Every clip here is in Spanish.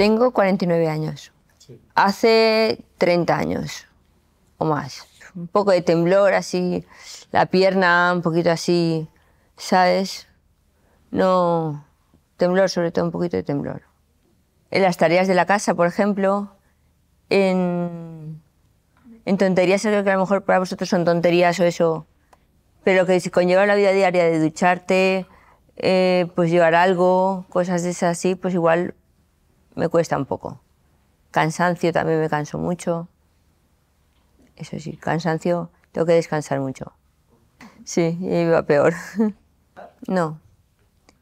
Tengo 49 años. Hace 30 años o más. Un poco de temblor así, la pierna un poquito así, ¿sabes? No, temblor sobre todo, un poquito de temblor. En las tareas de la casa, por ejemplo, en, tonterías, creo que a lo mejor para vosotros son tonterías o eso, pero que conlleva la vida diaria de ducharte, eh, pues llevar algo, cosas de esas así, pues igual me cuesta un poco. Cansancio también me canso mucho. Eso sí, cansancio, tengo que descansar mucho. Sí, iba peor. no.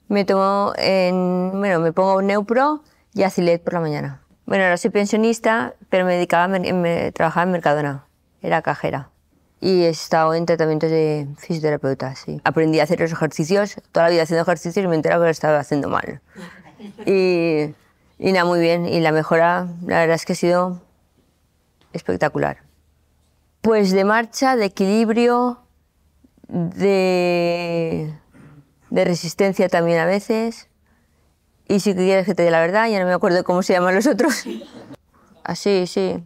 Me tomo, en, bueno, me pongo un Neupro y Acilet por la mañana. Bueno, ahora soy pensionista, pero me dedicaba, me, trabajaba en Mercadona, era cajera. Y he estado en tratamientos de fisioterapeuta, sí. Aprendí a hacer los ejercicios, toda la vida haciendo ejercicios y me enteraba que lo estaba haciendo mal. Y y nada, muy bien. Y la mejora, la verdad es que ha sido espectacular. Pues de marcha, de equilibrio, de, de resistencia también a veces. Y si quieres que te dé la verdad, ya no me acuerdo cómo se llaman los otros. Así, sí.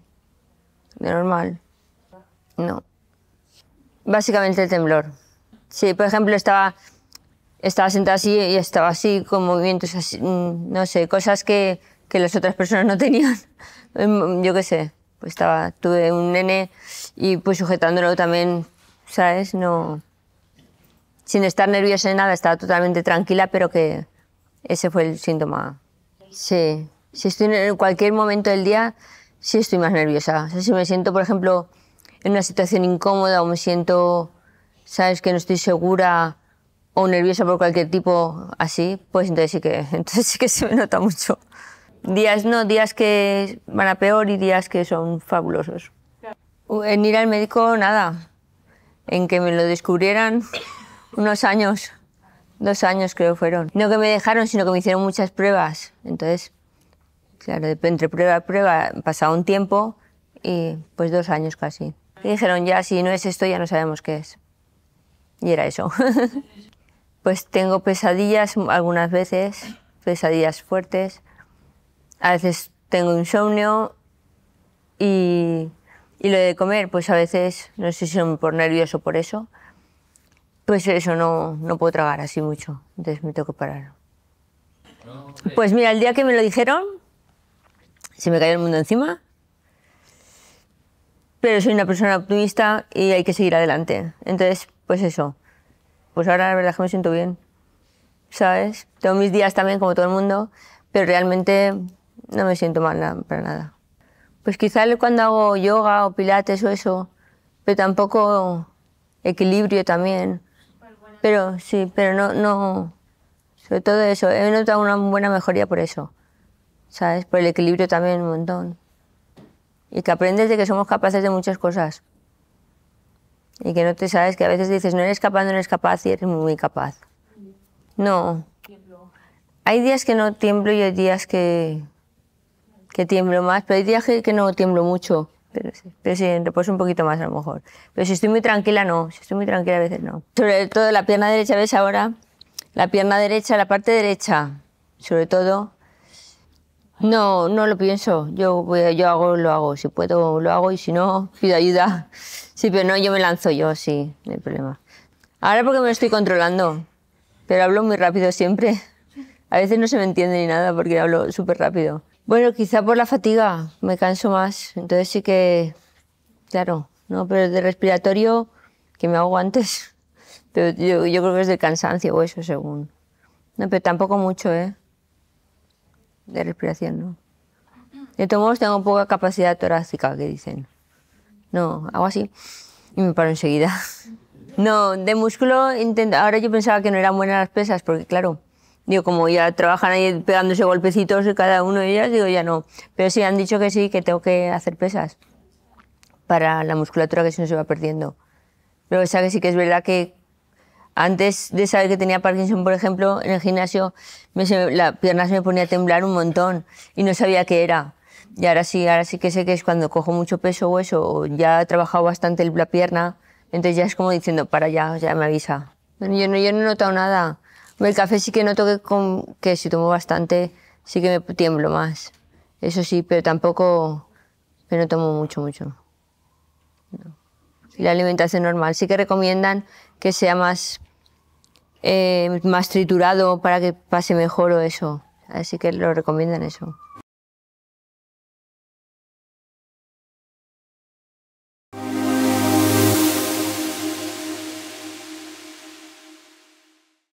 De normal. No. Básicamente el temblor. Sí, por ejemplo, estaba estaba sentada así y estaba así con movimientos así, mm, no sé, cosas que, que las otras personas no tenían. Em, yo qué sé, pues estaba, tuve un nene y pues sujetándolo también, ¿sabes? No, sin estar nerviosa ni nada, estaba totalmente tranquila, pero que ese fue el síntoma. Sí, si estoy en cualquier momento del día, sí estoy más nerviosa. si me siento, por ejemplo, en una situación incómoda o me siento, ¿sabes? Que no estoy segura o nerviosa por cualquier tipo así, pues entonces sí que, entonces sí que se me nota mucho. Días no, días que van a peor y días que son fabulosos. En ir al médico, nada. En que me lo descubrieran unos años, dos años creo fueron. No que me dejaron, sino que me hicieron muchas pruebas. Entonces, claro, entre prueba a prueba pasaba un tiempo y pues dos años casi. Y dijeron, ya, si no es esto, ya no sabemos qué es. Y era eso. Pues tengo pesadillas algunas veces, pesadillas fuertes. A veces tengo insomnio y, y lo de comer, pues a veces, no sé si son por nervioso por eso, pues eso no, no puedo tragar así mucho, entonces me tengo que parar. Pues mira, el día que me lo dijeron, se me cayó el mundo encima, pero soy una persona optimista y hay que seguir adelante. Entonces, pues eso, pues ahora la verdad es que me siento bien, ¿sabes? Tengo mis días también como todo el mundo, pero realmente no me siento mal para nada. Pues quizá cuando hago yoga o pilates o eso, pero tampoco equilibrio también. Pero sí, pero no, no, sobre todo eso, he notado una buena mejoría por eso, ¿sabes? Por el equilibrio también un montón. Y que aprendes de que somos capaces de muchas cosas y que no te sabes, que a veces dices, no eres capaz, no eres capaz y eres muy capaz. No. Hay días que no tiemblo y hay días que, que tiemblo más, pero hay días que, no tiemblo mucho. Pero, pero sí, reposo un poquito más a lo mejor. Pero si estoy muy tranquila, no. Si estoy muy tranquila, a veces no. Sobre todo la pierna derecha, ¿ves ahora? La pierna derecha, la parte derecha, sobre todo, no, no lo pienso. Yo, yo hago, lo hago. Si puedo, lo hago y si no, pido ayuda. Sí, pero no, yo me lanzo yo, sí, no hay problema. Ahora porque me estoy controlando, pero hablo muy rápido siempre. A veces no se me entiende ni nada porque hablo súper rápido. Bueno, quizá por la fatiga, me canso más. Entonces sí que, claro, no, pero de respiratorio, que me hago antes. Pero yo, yo creo que es de cansancio o eso, según. No, pero tampoco mucho, ¿eh? de respiración, ¿no? De todos modos, tengo poca capacidad torácica, que dicen. No, hago así y me paro enseguida. No, de músculo, ahora yo pensaba que no eran buenas las pesas, porque claro, digo, como ya trabajan ahí pegándose golpecitos cada uno de ellas, digo, ya no. Pero sí, han dicho que sí, que tengo que hacer pesas para la musculatura que si no se va perdiendo. Pero o que sí que es verdad que antes de saber que tenía Parkinson, por ejemplo, en el gimnasio me, la pierna se me ponía a temblar un montón y no sabía qué era. Y ahora sí, ahora sí que sé que es cuando cojo mucho peso o eso, ya he trabajado bastante la pierna, entonces ya es como diciendo, para ya, ya me avisa. yo no, he notado nada. El café sí que noto que, con, que si tomo bastante, sí que me tiemblo más. Eso sí, pero tampoco, que no tomo mucho, mucho. Y la alimentación normal. Sí que recomiendan que sea más eh, más triturado para que pase mejor o eso. Así que lo recomiendan eso.